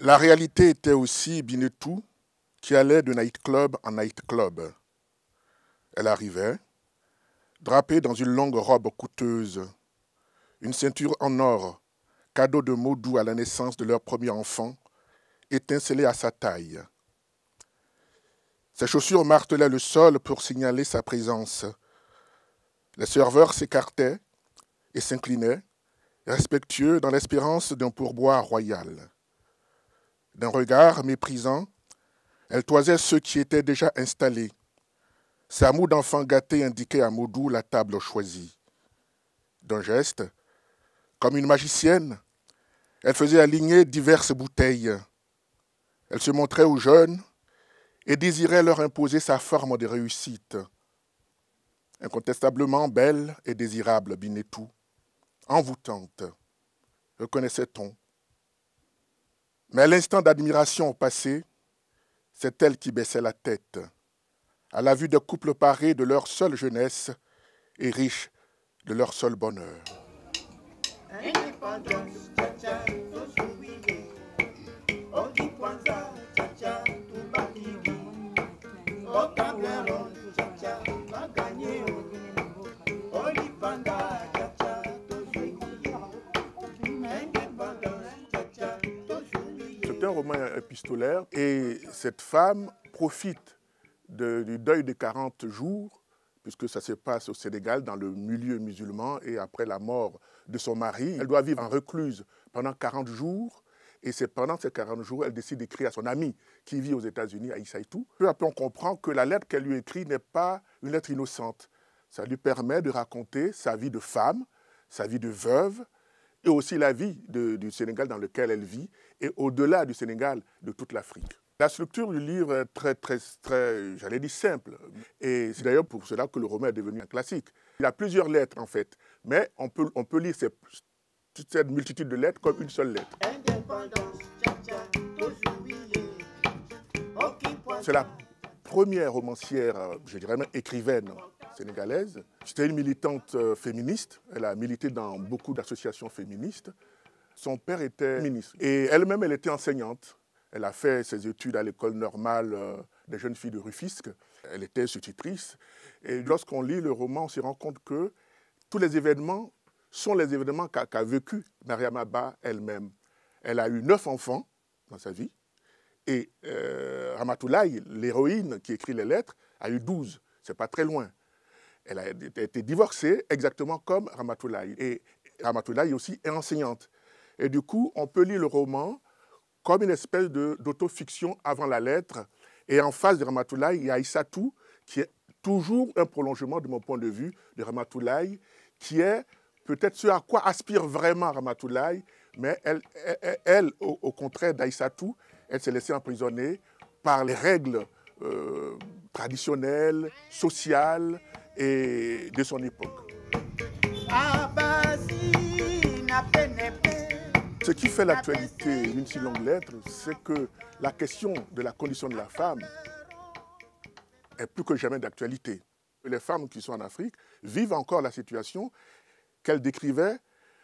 La réalité était aussi Binetou qui allait de nightclub en nightclub. Elle arrivait, drapée dans une longue robe coûteuse, une ceinture en or, cadeau de maudou à la naissance de leur premier enfant, étincelée à sa taille. Ses chaussures martelaient le sol pour signaler sa présence. Les serveurs s'écartaient et s'inclinaient, respectueux dans l'espérance d'un pourboire royal. D'un regard méprisant, elle toisait ceux qui étaient déjà installés. Sa moue d'enfant gâté indiquait à Maudou la table choisie. D'un geste, comme une magicienne, elle faisait aligner diverses bouteilles. Elle se montrait aux jeunes et désirait leur imposer sa forme de réussite. Incontestablement belle et désirable, Binetou, envoûtante, reconnaissait-on mais l'instant d'admiration au passé, c'est elle qui baissait la tête à la vue de couples parés de leur seule jeunesse et riches de leur seul bonheur. un roman épistolaire et cette femme profite du deuil de 40 jours, puisque ça se passe au Sénégal, dans le milieu musulman, et après la mort de son mari, elle doit vivre en recluse pendant 40 jours. Et c'est pendant ces 40 jours, elle décide d'écrire à son ami qui vit aux États-Unis, à Issaïtou. Peu à on comprend que la lettre qu'elle lui écrit n'est pas une lettre innocente. Ça lui permet de raconter sa vie de femme, sa vie de veuve, et aussi la vie du Sénégal dans lequel elle vit, et au-delà du Sénégal, de toute l'Afrique. La structure du livre est très, très, très, j'allais dire simple. Et c'est d'ailleurs pour cela que le roman est devenu un classique. Il a plusieurs lettres, en fait, mais on peut, on peut lire cette multitude de lettres comme une seule lettre. C'est la première romancière, euh, je dirais même écrivaine, sénégalaise. C'était une militante euh, féministe. Elle a milité dans beaucoup d'associations féministes. Son père était ministre. Et elle-même, elle était enseignante. Elle a fait ses études à l'école normale euh, des jeunes filles de Rufisque. Elle était sous Et lorsqu'on lit le roman, on se rend compte que tous les événements sont les événements qu'a vécu Mariam elle-même. Elle a eu neuf enfants dans sa vie. Et euh, Ramatoulaye, l'héroïne qui écrit les lettres, a eu 12. C'est pas très loin. Elle a été divorcée, exactement comme Ramatoulaye. Et Ramatoulaye aussi est enseignante. Et du coup, on peut lire le roman comme une espèce d'autofiction avant la lettre. Et en face de Ramatoulaye, il y a Issatou, qui est toujours un prolongement, de mon point de vue, de Ramatoulaye, qui est peut-être ce à quoi aspire vraiment Ramatoulaye, mais elle, elle, au, contraire d'Aïssatou, elle s'est laissée emprisonner par les règles euh, traditionnelle, sociale et de son époque. Ce qui fait l'actualité d'une si longue lettre, c'est que la question de la condition de la femme est plus que jamais d'actualité. Les femmes qui sont en Afrique vivent encore la situation qu'elles décrivaient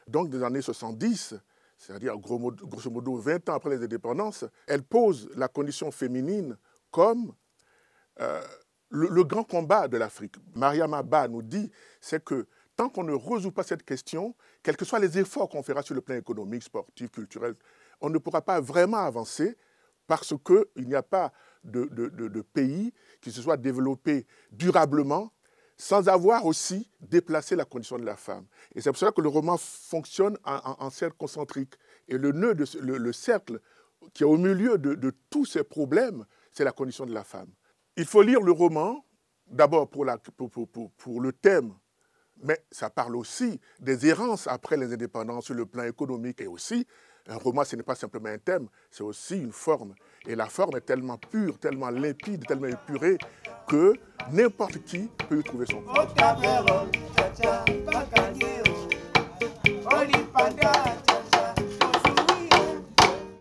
donc des années 70, c'est-à-dire grosso modo 20 ans après les indépendances. Elles posent la condition féminine comme euh, le, grand combat de l'Afrique, Mariam Abba nous dit, c'est que tant qu'on ne résout pas cette question, quels que soient les efforts qu'on fera sur le plan économique, sportif, culturel, on ne pourra pas vraiment avancer parce qu'il n'y a pas de, pays qui se soit développé durablement sans avoir aussi déplacé la condition de la femme. Et c'est pour cela que le roman fonctionne en, cercle concentrique. Et le nœud, le, cercle qui est au milieu de tous ces problèmes, c'est la condition de la femme. Il faut lire le roman, d'abord pour, pour, le thème, mais ça parle aussi des errances après les indépendances sur le plan économique. Et aussi, un roman, ce n'est pas simplement un thème, c'est aussi une forme. Et la forme est tellement pure, tellement limpide, tellement épurée que n'importe qui peut y trouver son compte.